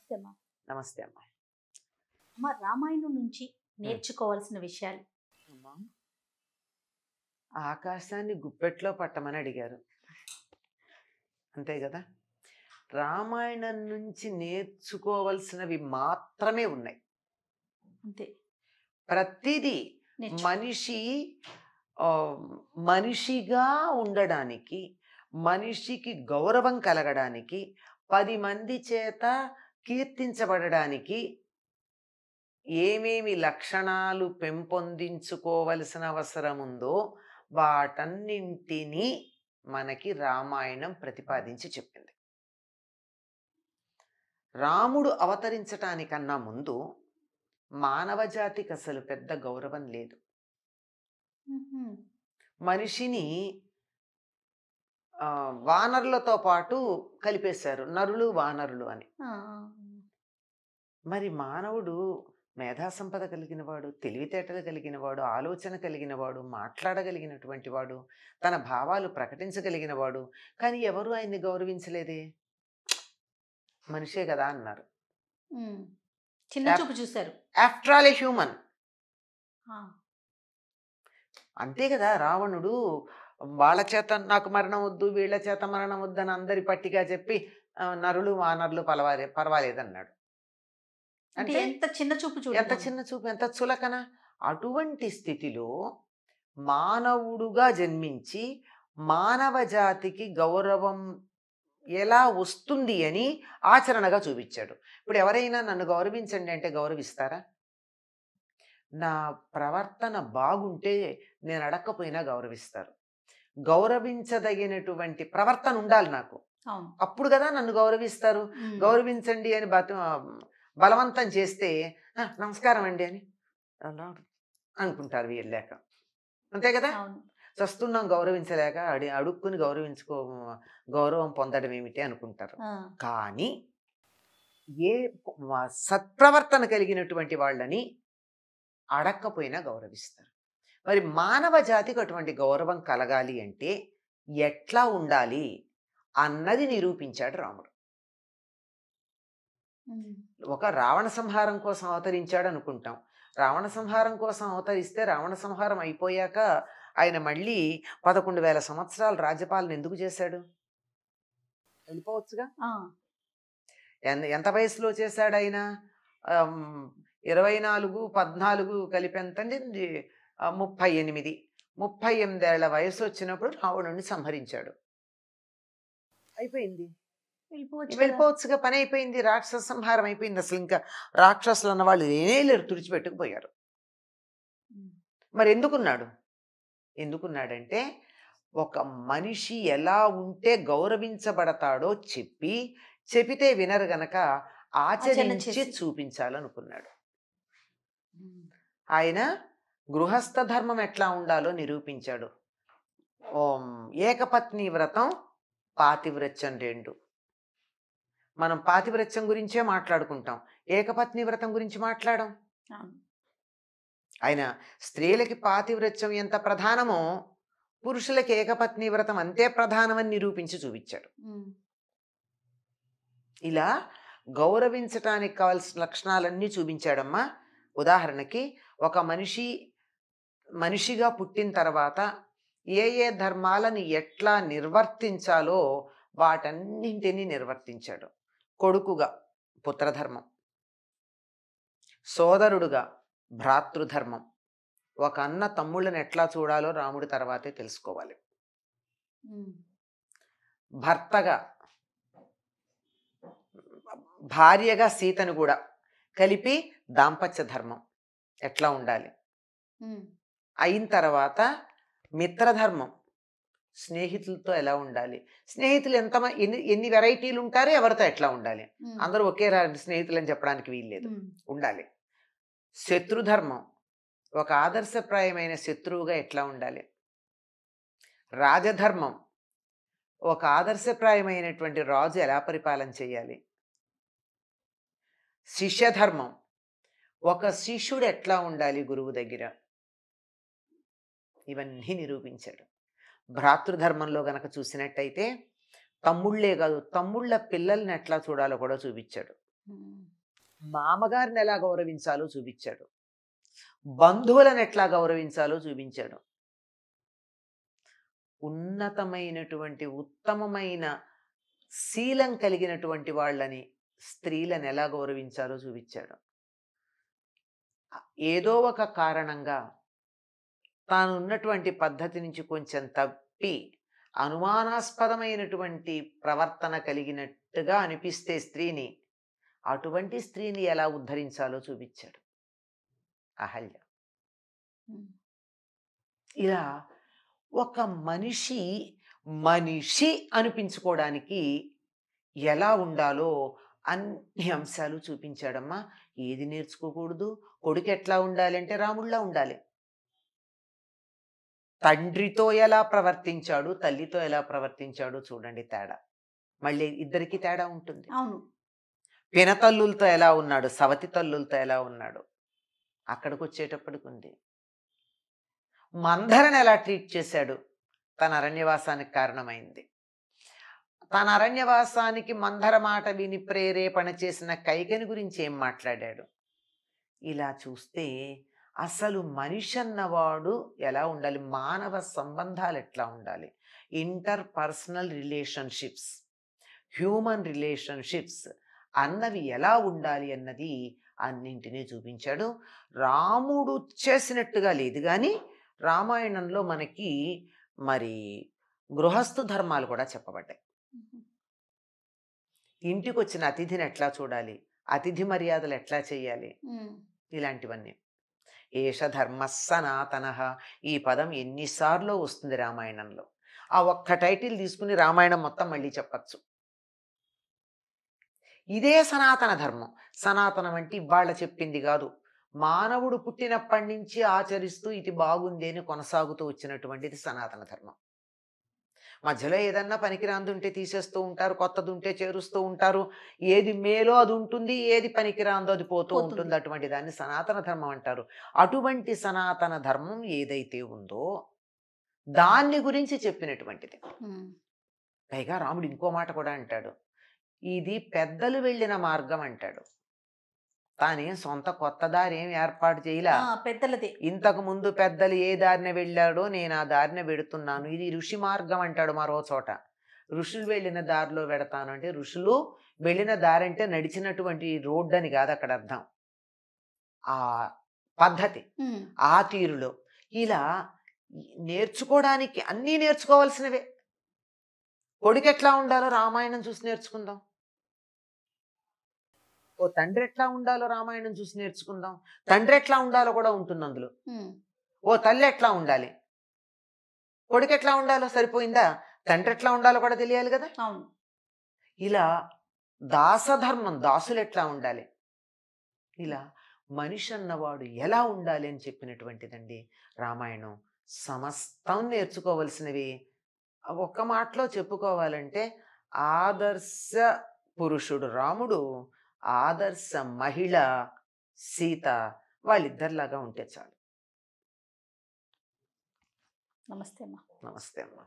నమస్తే అమ్మా నమస్తే అమ్మా అమ్మ రామాయణం నుంచి నేర్చుకోవాల్సిన విషయాలు ఆకాశాన్ని గుప్పెట్లో పట్టమని అడిగారు అంతే కదా రామాయణం నుంచి నేర్చుకోవలసినవి మాత్రమే ఉన్నాయి అంతే ప్రతిదీ మనిషి మనిషిగా ఉండడానికి మనిషికి గౌరవం కలగడానికి పది మంది చేత కీర్తించబడడానికి ఏమేమి లక్షణాలు పెంపొందించుకోవలసిన అవసరం ఉందో వాటన్నింటినీ మనకి రామాయణం ప్రతిపాదించి చెప్పింది రాముడు అవతరించటానికన్నా ముందు మానవ జాతికి అసలు పెద్ద గౌరవం లేదు మనిషిని వానరులతో పాటు కలిపేశారు నరులు వానరులు అని మరి మానవుడు మేధాసంపద వాడు తెలివితేటలు కలిగిన వాడు ఆలోచన కలిగినవాడు మాట్లాడగలిగినటువంటి వాడు తన భావాలు ప్రకటించగలిగిన వాడు కానీ ఎవరు ఆయన్ని గౌరవించలేదే మనిషే కదా అన్నారు చిన్న చూపు చూశారు ఆఫ్టర్ ఆల్ హ్యూమన్ అంతే కదా రావణుడు వాళ్ళ చేత నాకు మరణం వద్దు వీళ్ళ చేత మరణం వద్దని అందరి పట్టిగా చెప్పి నరులు వానరులు పర్వాలేదు పర్వాలేదన్నాడు అంటే ఎంత చిన్న చూపు ఎంత చిన్న చూపు ఎంత చులకన అటువంటి స్థితిలో మానవుడుగా జన్మించి మానవ జాతికి గౌరవం ఎలా వస్తుంది అని ఆచరణగా చూపించాడు ఇప్పుడు ఎవరైనా నన్ను గౌరవించండి అంటే గౌరవిస్తారా నా ప్రవర్తన బాగుంటే నేను అడక్కపోయినా గౌరవిస్తారు గౌరవించదగినటువంటి ప్రవర్తన ఉండాలి నాకు అప్పుడు కదా నన్ను గౌరవిస్తారు గౌరవించండి అని బలవంతం చేస్తే నమస్కారం అండి అని అనుకుంటారు వెళ్ళాక అంతే కదా చస్తున్నాం గౌరవించలేక అడి అడుక్కుని గౌరవించుకో గౌరవం పొందడం ఏమిటి అనుకుంటారు కానీ ఏ సత్ప్రవర్తన కలిగినటువంటి వాళ్ళని అడక్కపోయినా గౌరవిస్తారు మరి మానవ జాతికి అటువంటి గౌరవం కలగాలి అంటే ఎట్లా ఉండాలి అన్నది నిరూపించాడు రాముడు ఒక రావణ సంహారం కోసం అవతరించాడు అనుకుంటాం రావణ సంహారం కోసం అవతరిస్తే రావణ సంహారం అయిపోయాక ఆయన మళ్ళీ పదకొండు వేల సంవత్సరాలు రాజ్యపాలన ఎందుకు చేశాడు వెళ్ళిపోవచ్చుగా ఎంత వయసులో చేశాడు ఆయన ఇరవై నాలుగు పద్నాలుగు కలిపి ఎంతండి ముప్పై ఎనిమిది ముప్పై ఎనిమిదేళ్ల వయసు వచ్చినప్పుడు రావణుడిని సంహరించాడు అయిపోయింది వెళ్ళిపోవచ్చుగా పని అయిపోయింది రాక్షస సంహారం అయిపోయింది అసలు ఇంకా రాక్షసులు అన్న వాళ్ళు లేరు తుడిచిపెట్టుకుపోయారు మరి ఎందుకున్నాడు ఎందుకున్నాడంటే ఒక మనిషి ఎలా ఉంటే గౌరవించబడతాడో చెప్పి చెబితే వినరు గనక ఆచరించి చూపించాలనుకున్నాడు ఆయన గృహస్థ ధర్మం ఎట్లా ఉండాలో నిరూపించాడు ఓం ఏకపత్ని వ్రతం పాతివ్రత్యం రెండు మనం పాతివ్రత్యం గురించే మాట్లాడుకుంటాం ఏకపత్ని వ్రతం గురించి మాట్లాడం ఆయన స్త్రీలకి పాతివ్రత్యం ఎంత ప్రధానమో పురుషులకి ఏకపత్ని వ్రతం అంతే ప్రధానమని నిరూపించి చూపించాడు ఇలా గౌరవించటానికి కావాల్సిన లక్షణాలన్నీ చూపించాడమ్మా ఉదాహరణకి ఒక మనిషి మనిషిగా పుట్టిన తర్వాత ఏ ఏ ధర్మాలను ఎట్లా నిర్వర్తించాలో వాటన్నింటినీ నిర్వర్తించాడు కొడుకుగా పుత్రధర్మం సోదరుడుగా భ్రాతృధర్మం ఒక అన్న తమ్ముళ్ళని ఎట్లా చూడాలో రాముడి తర్వాతే తెలుసుకోవాలి భర్తగా భార్యగా సీతను కూడా కలిపి దాంపత్య ధర్మం ఎట్లా ఉండాలి అయిన తర్వాత మిత్రధర్మం స్నేహితులతో ఎలా ఉండాలి స్నేహితులు ఎంత ఎన్ని ఎన్ని వెరైటీలు ఉంటారో ఎవరితో ఎట్లా ఉండాలి అందరూ ఒకే స్నేహితులు అని చెప్పడానికి వీల్లేదు ఉండాలి శత్రుధర్మం ఒక ఆదర్శప్రాయమైన శత్రువుగా ఎట్లా ఉండాలి రాజధర్మం ఒక ఆదర్శప్రాయమైనటువంటి రాజు ఎలా పరిపాలన చేయాలి శిష్యధర్మం ఒక శిష్యుడు ఎట్లా ఉండాలి గురువు దగ్గర ఇవన్నీ నిరూపించాడు భ్రాతృధర్మంలో గనక చూసినట్టయితే తమ్ముళ్లే కాదు తమ్ముళ్ళ పిల్లల్ని ఎట్లా చూడాలో కూడా చూపించాడు మామగారిని ఎలా గౌరవించాలో చూపించాడు బంధువులను ఎట్లా గౌరవించాలో చూపించాడు ఉన్నతమైనటువంటి ఉత్తమమైన శీలం కలిగినటువంటి వాళ్ళని స్త్రీలను ఎలా గౌరవించాలో చూపించాడు ఏదో ఒక కారణంగా తాను ఉన్నటువంటి పద్ధతి నుంచి కొంచెం తప్పి అనుమానాస్పదమైనటువంటి ప్రవర్తన కలిగినట్టుగా అనిపిస్తే స్త్రీని అటువంటి స్త్రీని ఎలా ఉద్ధరించాలో చూపించాడు అహల్య ఇలా ఒక మనిషి మనిషి అనిపించుకోవడానికి ఎలా ఉండాలో అన్ని అంశాలు చూపించాడమ్మా ఏది నేర్చుకోకూడదు కొడుకు ఎట్లా ఉండాలి అంటే రాముడిలా ఉండాలి తండ్రితో ఎలా ప్రవర్తించాడు తల్లితో ఎలా ప్రవర్తించాడు చూడండి తేడా మళ్ళీ ఇద్దరికి తేడా ఉంటుంది అవును పినతల్లులతో ఎలా ఉన్నాడు సవతి తల్లులతో ఎలా ఉన్నాడు అక్కడికి వచ్చేటప్పటికి ఉంది మందరని ఎలా ట్రీట్ చేశాడు తన అరణ్యవాసానికి కారణమైంది తన అరణ్యవాసానికి మందర మాట విని ప్రేరేపణ చేసిన కైకని గురించి ఏం మాట్లాడాడు ఇలా చూస్తే అసలు మనిషి అన్నవాడు ఎలా ఉండాలి మానవ సంబంధాలు ఎట్లా ఉండాలి interpersonal relationships human relationships అన్నవి ఎలా ఉండాలి అన్నది అన్నింటినీ చూపించాడు రాముడు చేసినట్టుగా లేదు కానీ రామాయణంలో మనకి మరి గృహస్థు ధర్మాలు కూడా చెప్పబడ్డాయి ఇంటికి వచ్చిన అతిథిని ఎట్లా చూడాలి అతిథి మర్యాదలు ఎట్లా చేయాలి ఇలాంటివన్నీ ఏష ధర్మ సనాతన ఈ పదం ఎన్నిసార్లు వస్తుంది రామాయణంలో ఆ ఒక్క టైటిల్ తీసుకుని రామాయణం మొత్తం మళ్ళీ చెప్పచ్చు ఇదే సనాతన ధర్మం సనాతనం అంటే ఇవాళ చెప్పింది కాదు మానవుడు పుట్టినప్పటి నుంచి ఆచరిస్తూ ఇది బాగుంది అని కొనసాగుతూ వచ్చినటువంటిది సనాతన ధర్మం మధ్యలో ఏదన్నా పనికిరాంది ఉంటే తీసేస్తూ ఉంటారు కొత్తది ఉంటే చేరుస్తూ ఉంటారు ఏది మేలో అది ఉంటుంది ఏది పనికిరాందో అది పోతూ ఉంటుంది అటువంటి దాన్ని సనాతన ధర్మం అంటారు అటువంటి సనాతన ధర్మం ఏదైతే ఉందో దాన్ని గురించి చెప్పినటువంటిది పైగా రాముడు ఇంకో మాట కూడా అంటాడు ఇది పెద్దలు వెళ్ళిన మార్గం అంటాడు తానేం సొంత కొత్త దారి ఏం ఏర్పాటు చేయలే పెద్దలది ఇంతకు ముందు పెద్దలు ఏ దారిన వెళ్ళాడో నేను ఆ దారిన వెడుతున్నాను ఇది ఋషి మార్గం అంటాడు మరో చోట ఋషులు వెళ్ళిన దారిలో పెడతాను అంటే ఋషులు వెళ్ళిన దారి అంటే నడిచినటువంటి రోడ్ అని కాదు అక్కడ అర్థం ఆ పద్ధతి ఆ తీరులో ఇలా నేర్చుకోవడానికి అన్నీ నేర్చుకోవాల్సినవే కొడుకు ఎట్లా ఉండాలో రామాయణం చూసి నేర్చుకుందాం ఓ తండ్రి ఎట్లా ఉండాలో రామాయణం చూసి నేర్చుకుందాం తండ్రి ఎట్లా ఉండాలో కూడా ఉంటుంది అందులో ఓ తల్లి ఎట్లా ఉండాలి కొడుకు ఎట్లా ఉండాలో సరిపోయిందా తండ్రి ఎట్లా ఉండాలో కూడా తెలియాలి కదా ఇలా దాసధర్మం దాసులు ఎట్లా ఉండాలి ఇలా మనిషి అన్నవాడు ఎలా ఉండాలి అని చెప్పినటువంటిదండి రామాయణం సమస్తం నేర్చుకోవలసినవి ఒక్క మాటలో చెప్పుకోవాలంటే ఆదర్శ పురుషుడు రాముడు ఆదర్శ మహిళ సీత వాళ్ళిద్దరిలాగా ఉంటే చాలు నమస్తే అమ్మా నమస్తే అమ్మా